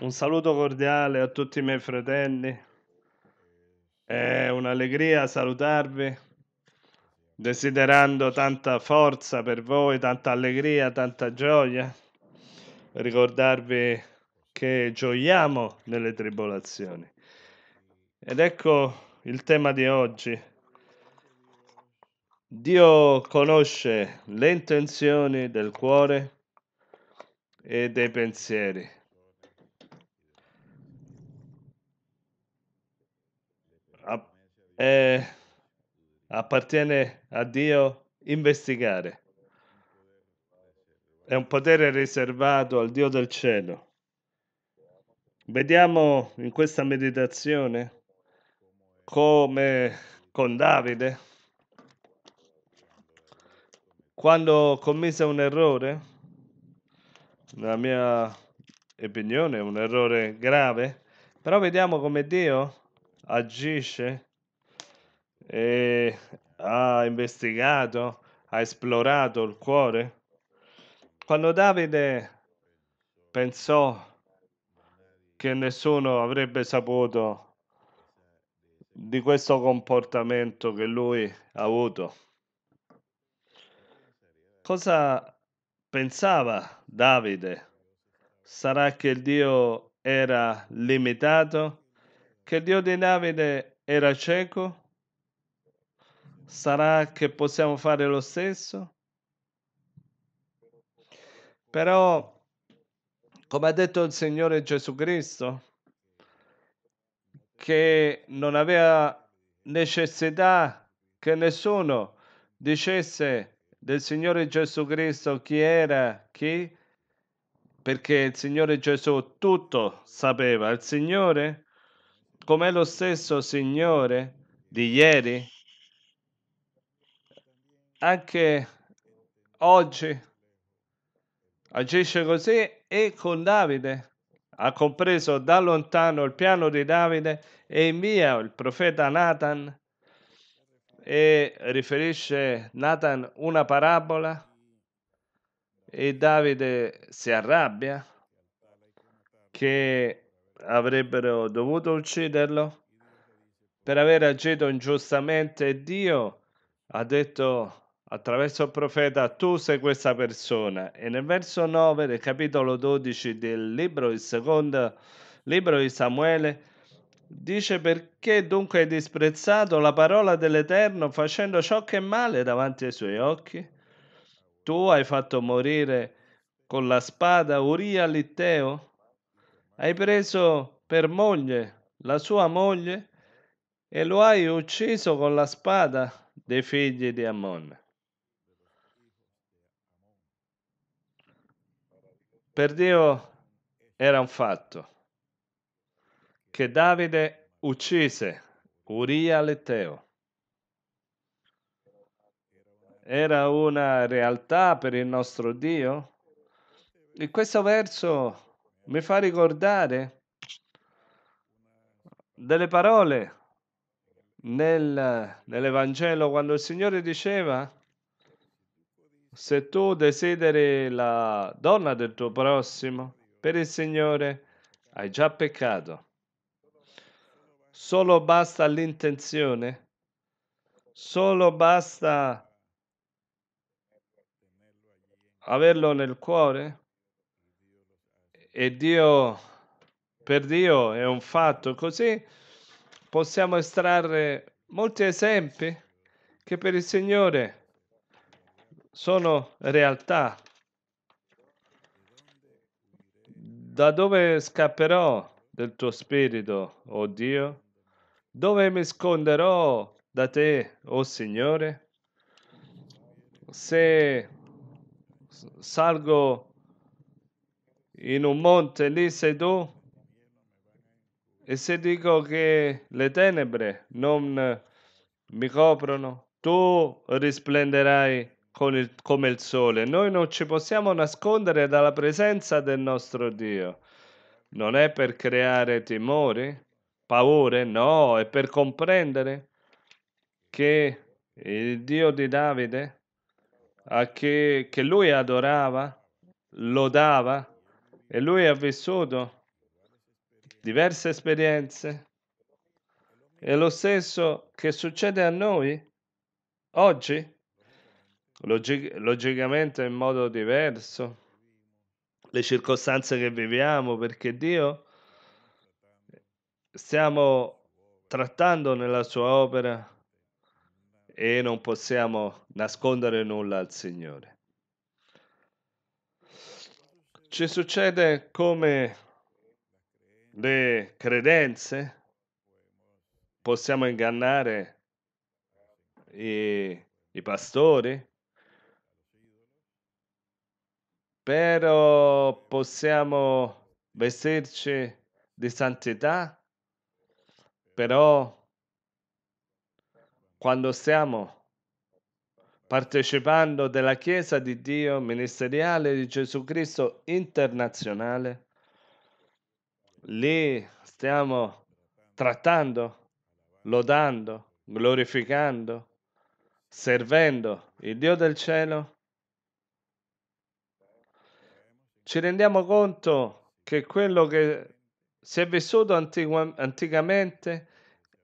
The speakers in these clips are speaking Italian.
Un saluto cordiale a tutti i miei fratelli. È un'allegria salutarvi, desiderando tanta forza per voi, tanta allegria, tanta gioia. Ricordarvi che gioiamo nelle tribolazioni. Ed ecco il tema di oggi. Dio conosce le intenzioni del cuore e dei pensieri. eh, appartiene a Dio investigare. È un potere riservato al Dio del cielo. Vediamo in questa meditazione come con Davide, quando commise un errore, nella mia opinione un errore grave, però vediamo come Dio agisce e ha investigato, ha esplorato il cuore. Quando Davide pensò che nessuno avrebbe saputo di questo comportamento che lui ha avuto. Cosa pensava Davide? Sarà che il Dio era limitato? Che il Dio di Davide era cieco? Sarà che possiamo fare lo stesso? Però, come ha detto il Signore Gesù Cristo, che non aveva necessità che nessuno dicesse del Signore Gesù Cristo chi era chi, perché il Signore Gesù tutto sapeva. Il Signore, come lo stesso Signore di ieri, anche oggi agisce così e con Davide. Ha compreso da lontano il piano di Davide e invia il profeta Nathan e riferisce Nathan una parabola e Davide si arrabbia che avrebbero dovuto ucciderlo per aver agito ingiustamente. Dio ha detto attraverso il profeta tu sei questa persona. E nel verso 9 del capitolo 12 del libro, il secondo libro di Samuele, dice perché dunque hai disprezzato la parola dell'Eterno facendo ciò che è male davanti ai suoi occhi? Tu hai fatto morire con la spada Uria Litteo? Hai preso per moglie la sua moglie e lo hai ucciso con la spada dei figli di Ammon. Per Dio era un fatto che Davide uccise Uria l'Eteo. Era una realtà per il nostro Dio? E questo verso mi fa ricordare delle parole nel, nell'Evangelo quando il Signore diceva se tu desideri la donna del tuo prossimo, per il Signore hai già peccato. Solo basta l'intenzione, solo basta averlo nel cuore e Dio, per Dio è un fatto. Così possiamo estrarre molti esempi che per il Signore sono realtà. Da dove scapperò del tuo spirito, o oh Dio? Dove mi sconderò da te, o oh Signore? Se salgo in un monte, lì sei tu? E se dico che le tenebre non mi coprono, tu risplenderai il, come il sole, noi non ci possiamo nascondere dalla presenza del nostro Dio. Non è per creare timori, paure, no, è per comprendere che il Dio di Davide, che, che lui adorava, lodava, e lui ha vissuto diverse esperienze. È lo stesso che succede a noi oggi Logic- logicamente in modo diverso, le circostanze che viviamo, perché Dio stiamo trattando nella sua opera e non possiamo nascondere nulla al Signore. Ci succede come le credenze possiamo ingannare i, i pastori però possiamo vestirci di santità, però quando stiamo partecipando della Chiesa di Dio ministeriale di Gesù Cristo internazionale, lì stiamo trattando, lodando, glorificando, servendo il Dio del cielo ci rendiamo conto che quello che si è vissuto antiqu- anticamente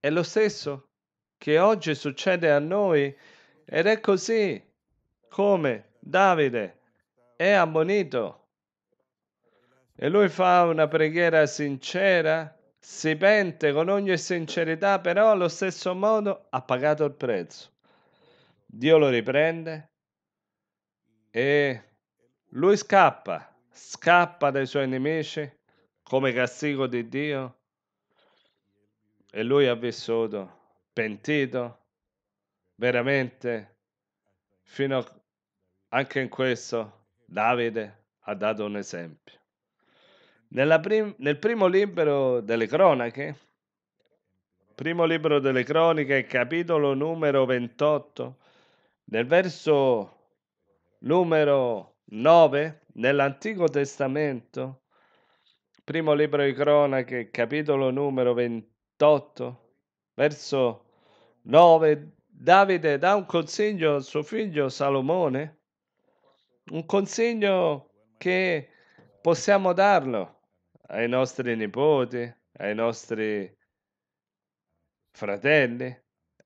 è lo stesso che oggi succede a noi ed è così come Davide è ammonito e lui fa una preghiera sincera, si pente con ogni sincerità, però allo stesso modo ha pagato il prezzo. Dio lo riprende e lui scappa scappa dai suoi nemici come castigo di Dio e lui ha vissuto pentito veramente fino a, anche in questo Davide ha dato un esempio. Prim, nel primo libro delle cronache, primo libro delle cronache, capitolo numero 28, nel verso numero 9, Nell'Antico Testamento, primo libro di Cronache, capitolo numero 28, verso 9, Davide dà un consiglio a suo figlio Salomone, un consiglio che possiamo darlo ai nostri nipoti, ai nostri fratelli,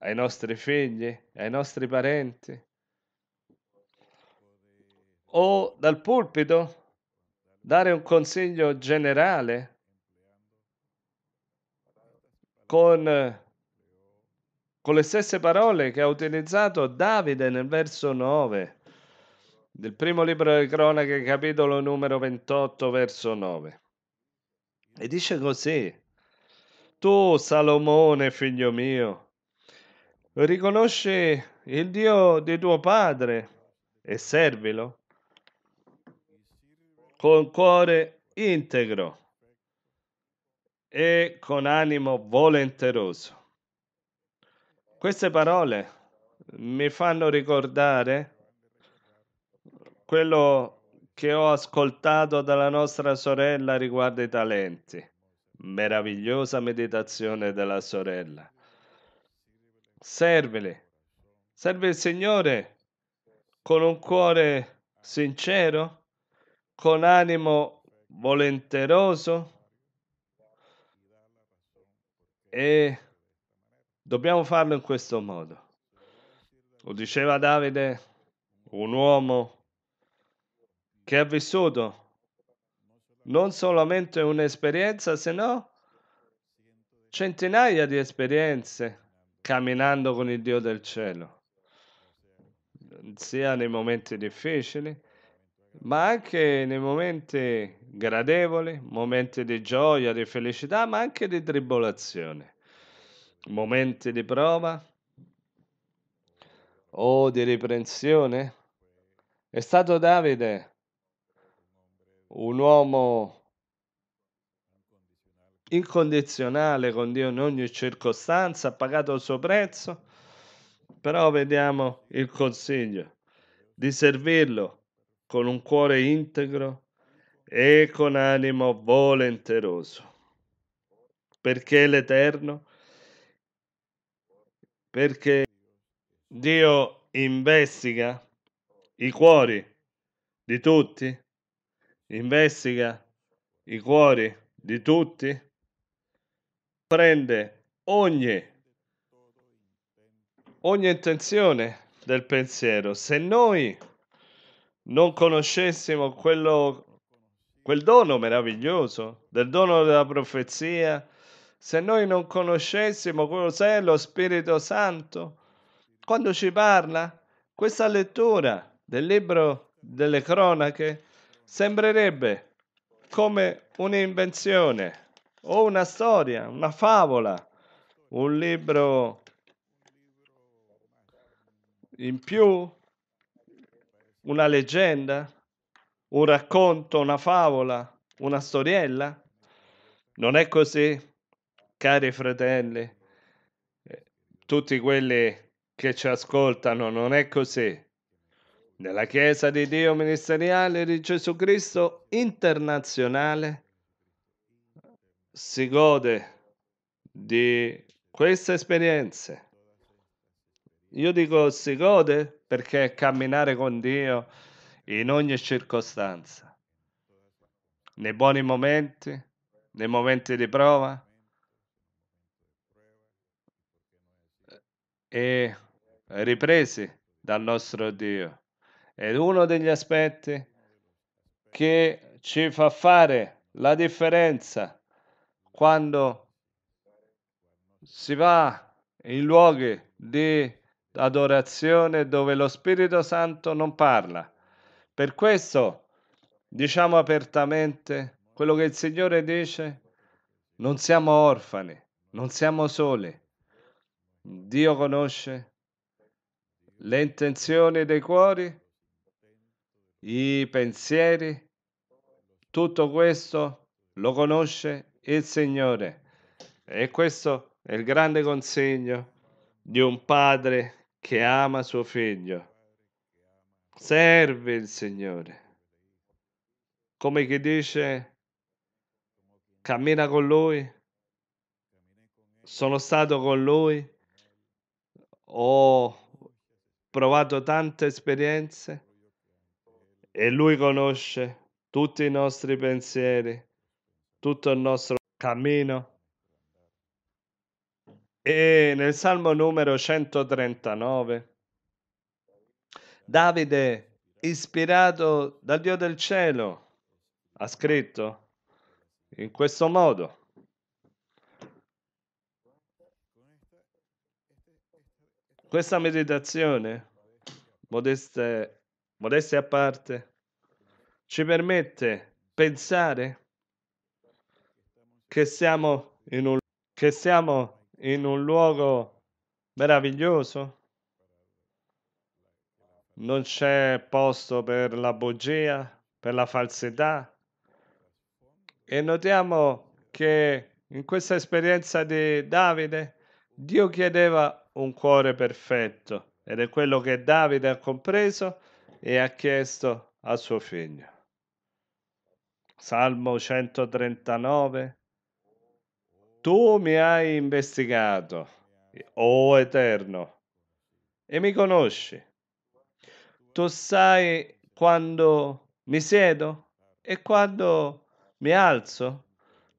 ai nostri figli, ai nostri parenti o dal pulpito dare un consiglio generale con, con le stesse parole che ha utilizzato Davide nel verso 9 del primo libro delle cronache, capitolo numero 28, verso 9. E dice così, tu Salomone, figlio mio, riconosci il Dio di tuo padre e servilo con cuore integro e con animo volenteroso. Queste parole mi fanno ricordare quello che ho ascoltato dalla nostra sorella riguardo i talenti. Meravigliosa meditazione della sorella. Servele, serve il Signore con un cuore sincero con animo volenteroso e dobbiamo farlo in questo modo. Lo diceva Davide, un uomo che ha vissuto non solamente un'esperienza, se no centinaia di esperienze camminando con il Dio del cielo, sia nei momenti difficili, ma anche nei momenti gradevoli, momenti di gioia, di felicità, ma anche di tribolazione, momenti di prova o di riprensione. È stato Davide un uomo incondizionale con Dio in ogni circostanza, ha pagato il suo prezzo, però vediamo il consiglio di servirlo con un cuore integro e con animo volenteroso, perché l'Eterno, perché Dio investiga i cuori di tutti, investiga i cuori di tutti, prende ogni, ogni intenzione del pensiero. Se noi non conoscessimo quello, quel dono meraviglioso, del dono della profezia, se noi non conoscessimo cos'è lo Spirito Santo, quando ci parla, questa lettura del libro delle cronache sembrerebbe come un'invenzione o una storia, una favola, un libro in più una leggenda, un racconto, una favola, una storiella? Non è così, cari fratelli, eh, tutti quelli che ci ascoltano, non è così. Nella Chiesa di Dio ministeriale di Gesù Cristo internazionale si gode di queste esperienze io dico si gode perché è camminare con Dio in ogni circostanza, nei buoni momenti, nei momenti di prova. E ripresi dal nostro Dio. Ed uno degli aspetti che ci fa fare la differenza quando si va in luoghi di adorazione dove lo Spirito Santo non parla. Per questo diciamo apertamente quello che il Signore dice, non siamo orfani, non siamo soli. Dio conosce le intenzioni dei cuori, i pensieri, tutto questo lo conosce il Signore. E questo è il grande consegno di un padre che ama suo figlio serve il Signore. Come chi dice, cammina con Lui, sono stato con Lui, ho provato tante esperienze e Lui conosce tutti i nostri pensieri, tutto il nostro cammino. E nel Salmo numero 139, Davide, ispirato dal Dio del cielo, ha scritto in questo modo. Questa meditazione, modeste, modeste a parte, ci permette pensare che siamo in un che siamo in un luogo meraviglioso. Non c'è posto per la bugia, per la falsità. E notiamo che in questa esperienza di Davide, Dio chiedeva un cuore perfetto ed è quello che Davide ha compreso e ha chiesto a suo figlio. Salmo 139, tu mi hai investigato, eh, o oh Eterno, e mi conosci. Tu sai quando mi siedo e quando mi alzo.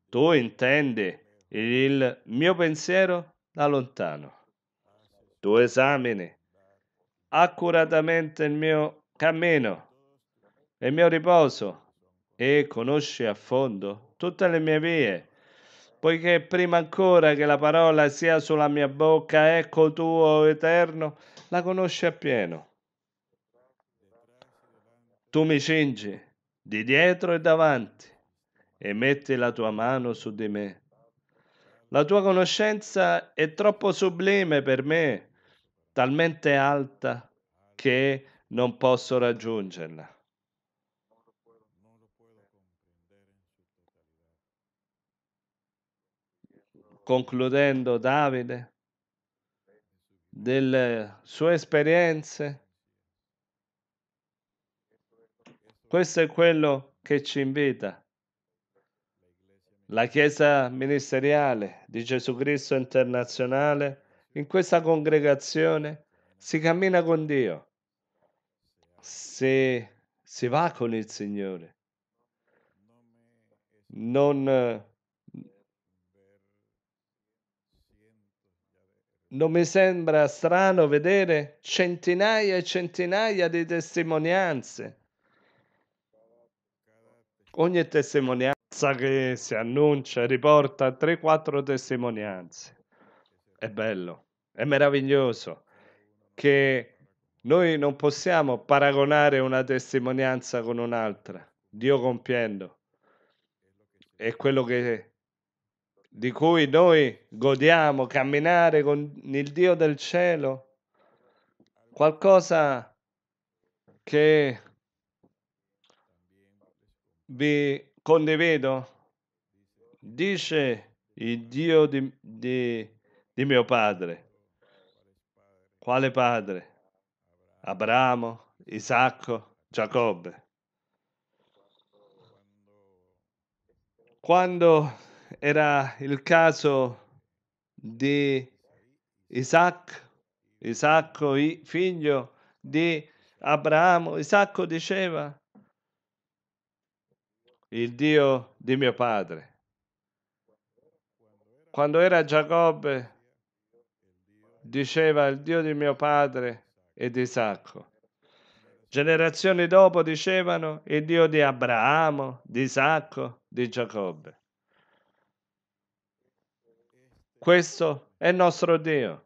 Tu intendi il mio pensiero da lontano. Tu esamini accuratamente il mio cammino, il mio riposo e conosci a fondo tutte le mie vie poiché prima ancora che la parola sia sulla mia bocca, ecco tuo eterno, la conosci appieno. Tu mi cingi di dietro e davanti e metti la tua mano su di me. La tua conoscenza è troppo sublime per me, talmente alta che non posso raggiungerla. concludendo Davide, delle sue esperienze. Questo è quello che ci invita. La Chiesa ministeriale di Gesù Cristo internazionale, in questa congregazione, si cammina con Dio, si, si va con il Signore. Non Non mi sembra strano vedere centinaia e centinaia di testimonianze. Ogni testimonianza che si annuncia riporta 3-4 testimonianze. È bello, è meraviglioso che noi non possiamo paragonare una testimonianza con un'altra. Dio compiendo è quello che di cui noi godiamo, camminare con il Dio del cielo, qualcosa che vi condivido, dice il Dio di, di, di mio padre. Quale padre? Abramo, Isacco, Giacobbe. Quando era il caso di Isaac, Isacco figlio di Abramo. Isacco diceva, il Dio di mio padre. Quando era Giacobbe, diceva il Dio di mio padre e di Isacco. Generazioni dopo dicevano il Dio di Abramo, di Isacco, di Giacobbe. Questo è il nostro Dio,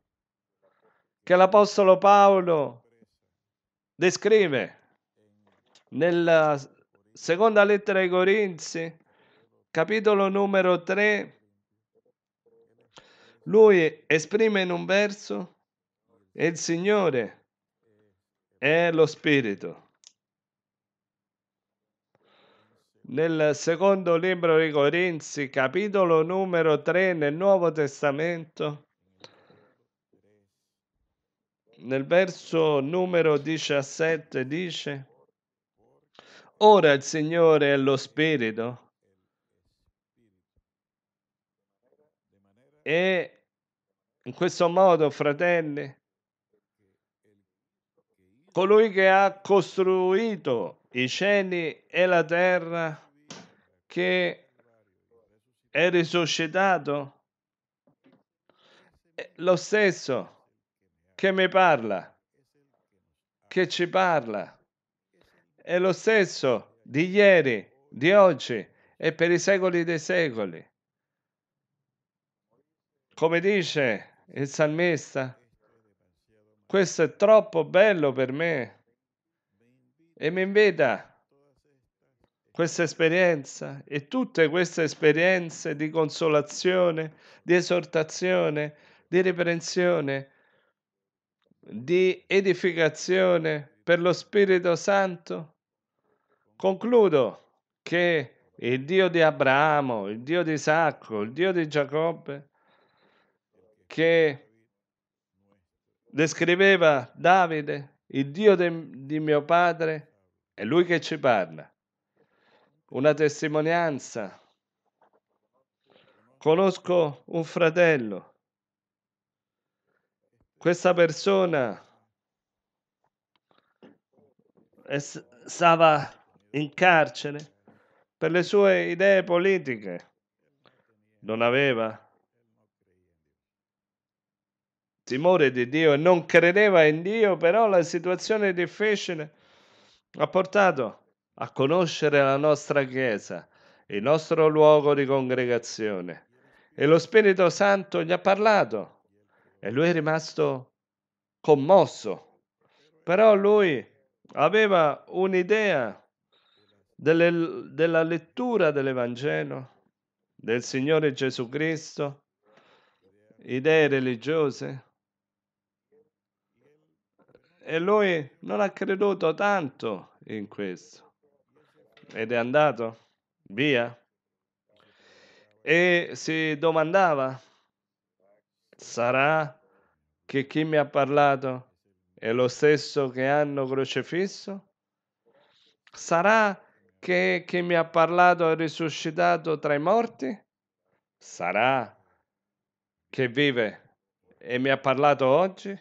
che l'Apostolo Paolo descrive nella eh, seconda lettera ai Corinzi, capitolo numero 3. Lui esprime in un verso il Signore è lo Spirito. nel secondo libro di Corinzi, capitolo numero 3 nel Nuovo Testamento, nel verso numero 17 dice, Ora il Signore è lo Spirito. E in questo modo, fratelli, colui che ha costruito i cieli e la terra che è risuscitato lo stesso che mi parla che ci parla è lo stesso di ieri di oggi e per i secoli dei secoli come dice il salmista questo è troppo bello per me e mi invita questa esperienza e tutte queste esperienze di consolazione, di esortazione, di riprensione, di edificazione per lo Spirito Santo. Concludo che il Dio di Abramo, il Dio di Isacco, il Dio di Giacobbe, che descriveva Davide, il Dio de, di mio padre è lui che ci parla. Una testimonianza. Conosco un fratello. Questa persona stava in carcere per le sue idee politiche. Non aveva timore di Dio e non credeva in Dio, però la situazione difficile ha portato a conoscere la nostra Chiesa, il nostro luogo di congregazione. E lo Spirito Santo gli ha parlato e lui è rimasto commosso. Però lui aveva un'idea delle, della lettura dell'Evangelo, del Signore Gesù Cristo, idee religiose e lui non ha creduto tanto in questo ed è andato via e si domandava, sarà che chi mi ha parlato è lo stesso che hanno crocifisso? Sarà che chi mi ha parlato è risuscitato tra i morti? Sarà che vive e mi ha parlato oggi?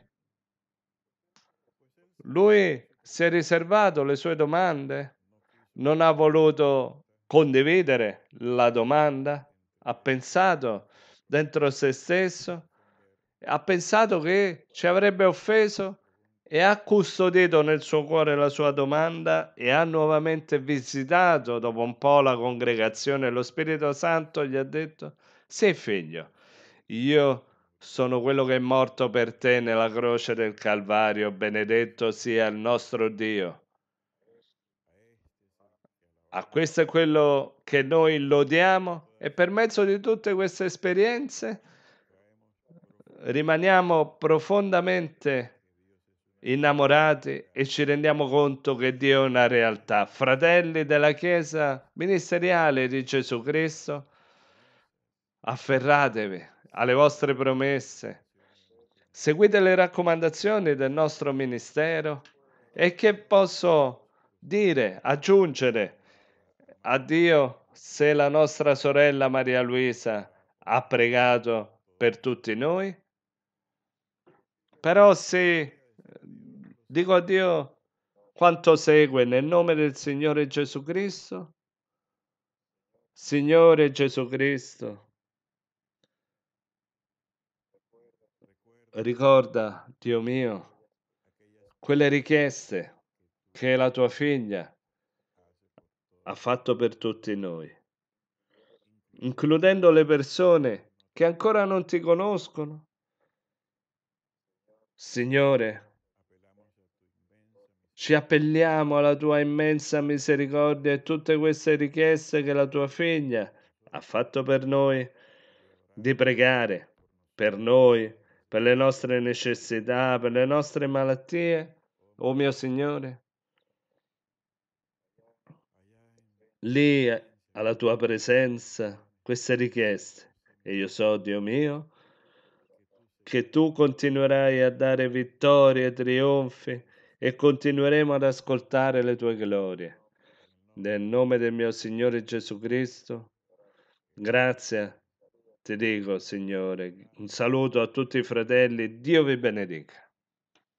Lui si è riservato le sue domande, non ha voluto condividere la domanda, ha pensato dentro se stesso, ha pensato che ci avrebbe offeso e ha custodito nel suo cuore la sua domanda e ha nuovamente visitato dopo un po' la congregazione. Lo Spirito Santo gli ha detto, sei figlio, io sono quello che è morto per te nella croce del Calvario, benedetto sia il nostro Dio. A ah, questo è quello che noi lodiamo e per mezzo di tutte queste esperienze rimaniamo profondamente innamorati e ci rendiamo conto che Dio è una realtà. Fratelli della Chiesa ministeriale di Gesù Cristo, afferratevi alle vostre promesse. Seguite le raccomandazioni del nostro ministero e che posso dire, aggiungere a Dio se la nostra sorella Maria Luisa ha pregato per tutti noi? Però se dico a Dio quanto segue nel nome del Signore Gesù Cristo, Signore Gesù Cristo, ricorda, Dio mio, quelle richieste che la tua figlia ha fatto per tutti noi, includendo le persone che ancora non ti conoscono. Signore, ci appelliamo alla tua immensa misericordia e tutte queste richieste che la tua figlia ha fatto per noi, di pregare per noi per le nostre necessità, per le nostre malattie, o oh mio Signore. Lì alla tua presenza queste richieste e io so, Dio mio, che tu continuerai a dare vittorie e trionfi e continueremo ad ascoltare le tue glorie. Nel nome del mio Signore Gesù Cristo, grazie Te dico, Signore, un saluto a tutti i fratelli, Dio vi benedica.